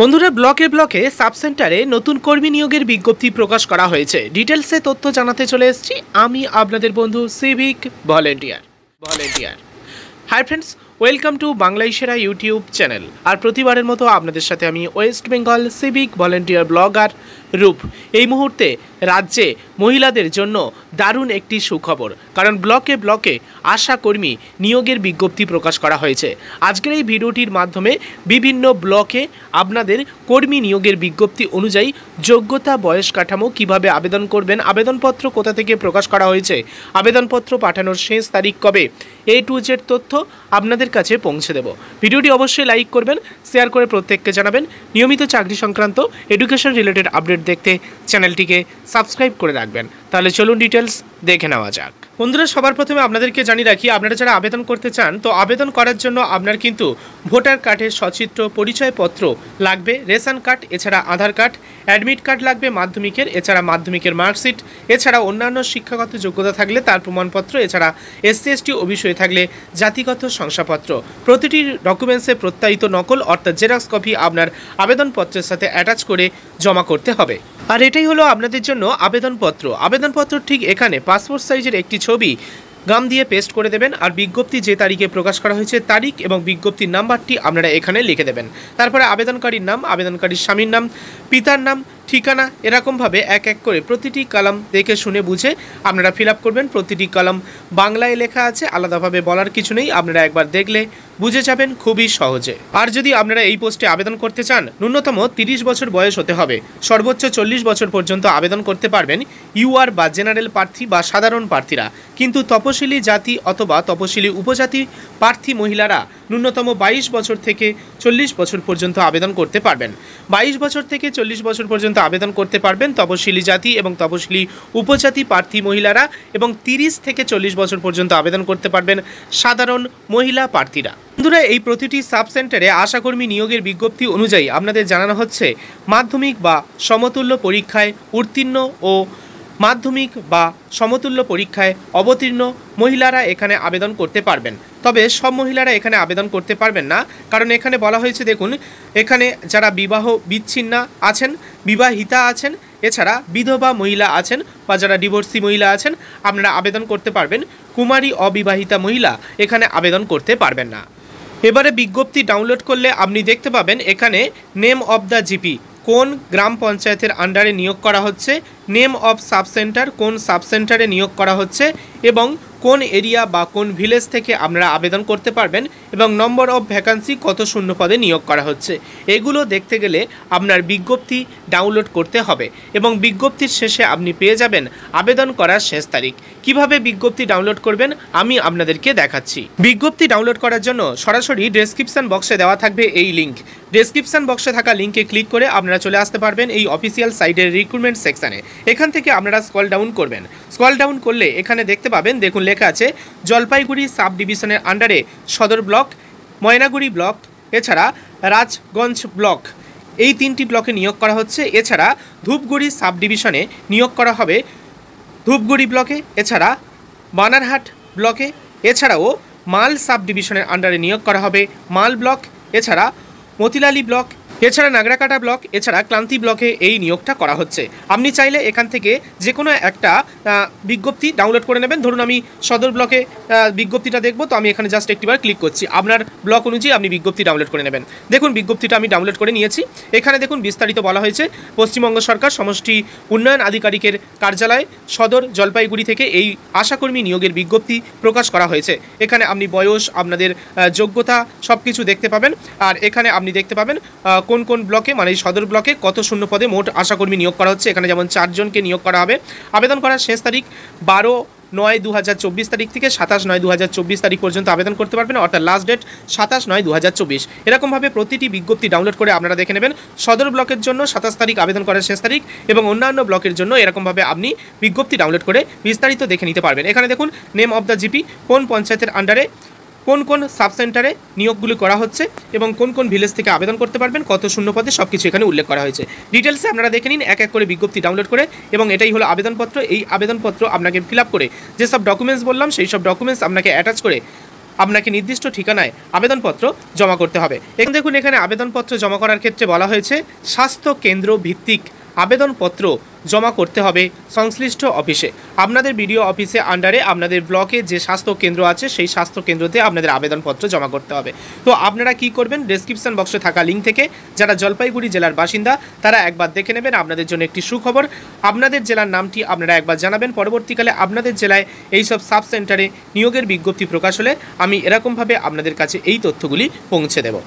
বন্ধুরা ব্লকে ব্লকে সাব সেন্টারে নতুন কর্মী নিয়োগের বিজ্ঞপ্তি প্রকাশ করা হয়েছে ডিটেলসে তথ্য জানাতে চলে এসেছি আমি আপনাদের বন্ধু civic volunteer volunteer hi friends welcome to বাংলায় সেরা ইউটিউব চ্যানেল আর প্রতিবারের মতো আপনাদের সাথে আমি West Bengal civic volunteer blogger রূপ এই মুহূর্তে রাজ্যে মহিলাদের জন্য দারুণ একটি সুখবর কারণ ব্লকে ব্লকে আশা কর্মী নিয়োগের বিজ্ঞপ্তি প্রকাশ করা হয়েছে আজকের এই ভিডিওটির মাধ্যমে বিভিন্ন ব্লকে আপনাদের কর্মী নিয়োগের বিজ্ঞপ্তি অনুযায়ী যোগ্যতা বয়স কাঠামো কিভাবে আবেদন করবেন আবেদনপত্র কোথা থেকে প্রকাশ করা হয়েছে আবেদনপত্র পাঠানোর শেষ তারিখ কবে এ টু জেড তথ্য আপনাদের কাছে পৌঁছে দেব ভিডিওটি অবশ্যই লাইক করবেন শেয়ার করে প্রত্যেককে জানাবেন নিয়মিত চাকরি সংক্রান্ত এডুকেশন রিলেটেড আপডেট দেখতে চ্যানেলটিকে সাবস্ক্রাইব করে রাখবেন তাহলে চলুন ডিটেলস দেখে নেওয়া যাক বন্ধুরা সবার প্রথমে আপনাদেরকে জানিয়ে রাখি আপনারা যারা আবেদন করতে চান তো আবেদন করার জন্য আপনার কিন্তু ভোটার কার্ডের সচিত্র পরিচয়পত্র লাগবে রেশন কার্ড এছাড়া আধার কার্ড অ্যাডমিট কার্ড লাগবে মাধ্যমিকের এছাড়া মাধ্যমিকের মার্কশিট এছাড়া অন্যান্য শিক্ষাগত যোগ্যতা থাকলে তার প্রমাণপত্র এছাড়া এসসি এসটি অবিষয়ে থাকলে জাতিগত শংসাপত্র প্রতিটি ডকুমেন্টসে প্রত্যায়িত নকল অর্থাৎ জেরক্স কপি আপনার আবেদনপত্রের সাথে অ্যাটাচ করে জমা করতে হবে আর এটাই হলো আপনাদের জন্য আবেদনপত্র আবেদনপত্র ঠিক এখানে পাসপোর্ট সাইজের একটি ছবি গাম দিয়ে পেস্ট করে দেবেন আর বিজ্ঞপ্তি যে তারিখে প্রকাশ করা হয়েছে তারিখ এবং বিজ্ঞপ্তির নাম্বারটি আপনারা এখানে লিখে দেবেন তারপরে আবেদনকারীর নাম আবেদনকারীর স্বামীর নাম পিতার নাম ঠিকানা এরকমভাবে এক এক করে প্রতিটি কলাম দেখে শুনে বুঝে আপনারা ফিল করবেন প্রতিটি কলাম বাংলায় লেখা আছে আলাদাভাবে বলার কিছু নেই আপনারা একবার দেখলে বুঝে যাবেন খুবই সহজে আর যদি আপনারা এই পোস্টে আবেদন করতে চান ন্যূনতম 30 বছর বয়স হতে হবে সর্বোচ্চ চল্লিশ বছর পর্যন্ত আবেদন করতে পারবেন ইউআর বা জেনারেল প্রার্থী বা সাধারণ প্রার্থীরা কিন্তু তপশিলি জাতি অথবা তপশিলি উপজাতি প্রার্থী মহিলারা ন্যূনতম 22 বছর থেকে চল্লিশ বছর পর্যন্ত আবেদন করতে পারবেন 22 বছর থেকে চল্লিশ বছর পর্যন্ত আবেদন করতে পারবেন তপশিলি জাতি এবং তপশিলি উপজাতি প্রার্থী মহিলারা এবং তিরিশ থেকে চল্লিশ বছর পর্যন্ত আবেদন করতে পারবেন সাধারণ মহিলা প্রার্থীরা বন্ধুরা এই প্রতিটি সাব সেন্টারে আশাকর্মী নিয়োগের বিজ্ঞপ্তি অনুযায়ী আপনাদের জানানো হচ্ছে মাধ্যমিক বা সমতুল্য পরীক্ষায় উত্তীর্ণ ও মাধ্যমিক বা সমতুল্য পরীক্ষায় অবতীর্ণ মহিলারা এখানে আবেদন করতে পারবেন তবে সব মহিলারা এখানে আবেদন করতে পারবেন না কারণ এখানে বলা হয়েছে দেখুন এখানে যারা বিবাহ বিচ্ছিন্না আছেন বিবাহিতা আছেন এছাড়া বিধবা মহিলা আছেন বা যারা ডিভোর্সি মহিলা আছেন আপনারা আবেদন করতে পারবেন কুমারী অবিবাহিতা মহিলা এখানে আবেদন করতে পারবেন না এবারে বিজ্ঞপ্তি ডাউনলোড করলে আপনি দেখতে পাবেন এখানে নেম অব দ্য জিপি কোন গ্রাম পঞ্চায়েতের আন্ডারে নিয়োগ করা হচ্ছে নেম অফ সাব সেন্টার কোন সাব সেন্টারে নিয়োগ করা হচ্ছে এবং কোন এরিয়া বা কোন ভিলেজ থেকে আপনারা আবেদন করতে পারবেন এবং নম্বর অফ ভ্যাকান্সি কত শূন্য পদে নিয়োগ করা হচ্ছে এগুলো দেখতে গেলে আপনার বিজ্ঞপ্তি ডাউনলোড করতে হবে এবং বিজ্ঞপ্তির শেষে আপনি পেয়ে যাবেন আবেদন করার শেষ তারিখ কিভাবে বিজ্ঞপ্তি ডাউনলোড করবেন আমি আপনাদেরকে দেখাচ্ছি বিজ্ঞপ্তি ডাউনলোড করার জন্য সরাসরি ডেসক্রিপশান বক্সে দেওয়া থাকবে এই লিঙ্ক ডেসক্রিপশান বক্সে থাকা লিঙ্কে ক্লিক করে আপনারা চলে আসতে পারবেন এই অফিসিয়াল সাইটের রিক্রুটমেন্ট সেকশানে এখান থেকে আপনারা স্কল ডাউন করবেন স্কল ডাউন করলে এখানে দেখতে পাবেন দেখুন লেখা আছে জলপাইগুড়ি সাব ডিভিশনের আন্ডারে সদর ব্লক ময়নাগুড়ি ব্লক এছাড়া রাজগঞ্জ ব্লক এই তিনটি ব্লকে নিয়োগ করা হচ্ছে এছাড়া ধূপগুড়ি সাব ডিভিশনে নিয়োগ করা হবে ধূপগুড়ি ব্লকে এছাড়া বানারহাট ব্লকে এছাড়াও মাল সাব ডিভিশনের আন্ডারে নিয়োগ করা হবে মাল ব্লক এছাড়া মতিলালি ব্লক এছাড়া নাগরাকাটা ব্লক এছাড়া ক্লান্তি ব্লকে এই নিয়োগটা করা হচ্ছে আপনি চাইলে এখান থেকে যে কোনো একটা বিজ্ঞপ্তি ডাউনলোড করে নেবেন ধরুন আমি সদর ব্লকে বিজ্ঞপ্তিটা দেখব তো আমি এখানে জাস্ট একটিবার ক্লিক করছি আপনার ব্লক অনুযায়ী আপনি বিজ্ঞপ্তি ডাউনলোড করে নেবেন দেখুন বিজ্ঞপ্তিটা আমি ডাউনলোড করে নিয়েছি এখানে দেখুন বিস্তারিত বলা হয়েছে পশ্চিমবঙ্গ সরকার সমষ্টি উন্নয়ন আধিকারিকের কার্যালয় সদর জলপাইগুড়ি থেকে এই আশাকর্মী নিয়োগের বিজ্ঞপ্তি প্রকাশ করা হয়েছে এখানে আপনি বয়স আপনাদের যোগ্যতা সব কিছু দেখতে পাবেন আর এখানে আপনি দেখতে পাবেন কোন কোন ব্লকে মানে সদর ব্লকে কত শূন্য পদে মোট আশাকর্মী নিয়োগ করা হচ্ছে এখানে যেমন চারজনকে নিয়োগ করা হবে আবেদন করার শেষ তারিখ বারো নয় দু তারিখ থেকে সাতাশ নয় দু তারিখ পর্যন্ত আবেদন করতে পারবেন অর্থাৎ লাস্ট ডেট সাতাশ নয় দু এরকমভাবে প্রতিটি বিজ্ঞপ্তি ডাউনলোড করে আপনারা দেখে নেবেন সদর ব্লকের জন্য সাতাশ তারিখ আবেদন করার শেষ তারিখ এবং অন্যান্য ব্লকের জন্য এরকমভাবে আপনি বিজ্ঞপ্তি ডাউনলোড করে বিস্তারিত দেখে নিতে পারবেন এখানে দেখুন নেম অব দ্য জিপি কোন পঞ্চায়েতের আন্ডারে কোন কোন সাবসেন্টারে নিয়োগগুলি করা হচ্ছে এবং কোন কোন ভিলেজ থেকে আবেদন করতে পারবেন কত শূন্য পদে সব কিছু এখানে উল্লেখ করা হয়েছে ডিটেলসে আপনারা দেখে নিন এক এক করে বিজ্ঞপ্তি ডাউনলোড করে এবং এটাই হলো আবেদনপত্র এই আবেদনপত্র আপনাকে ফিল করে যেসব ডকুমেন্টস বললাম সেই সব ডকুমেন্টস আপনাকে অ্যাটাচ করে আপনাকে নির্দিষ্ট ঠিকানায় আবেদনপত্র জমা করতে হবে এখন দেখুন এখানে আবেদনপত্র জমা করার ক্ষেত্রে বলা হয়েছে স্বাস্থ্য কেন্দ্র ভিত্তিক আবেদনপত্র জমা করতে হবে সংশ্লিষ্ট অফিসে আপনাদের বিডিও অফিসে আন্ডারে আপনাদের ব্লকে যে স্বাস্থ্য কেন্দ্র আছে সেই স্বাস্থ্য কেন্দ্রতে আপনাদের আবেদনপত্র জমা করতে হবে তো আপনারা কি করবেন ডেসক্রিপশন বক্সে থাকা লিঙ্ক থেকে যারা জলপাইগুড়ি জেলার বাসিন্দা তারা একবার দেখে নেবেন আপনাদের জন্য একটি সুখবর আপনাদের জেলার নামটি আপনারা একবার জানাবেন পরবর্তীকালে আপনাদের জেলায় এই সব সাব সেন্টারে নিয়োগের বিজ্ঞপ্তি প্রকাশ হলে আমি এরকমভাবে আপনাদের কাছে এই তথ্যগুলি পৌঁছে দেবো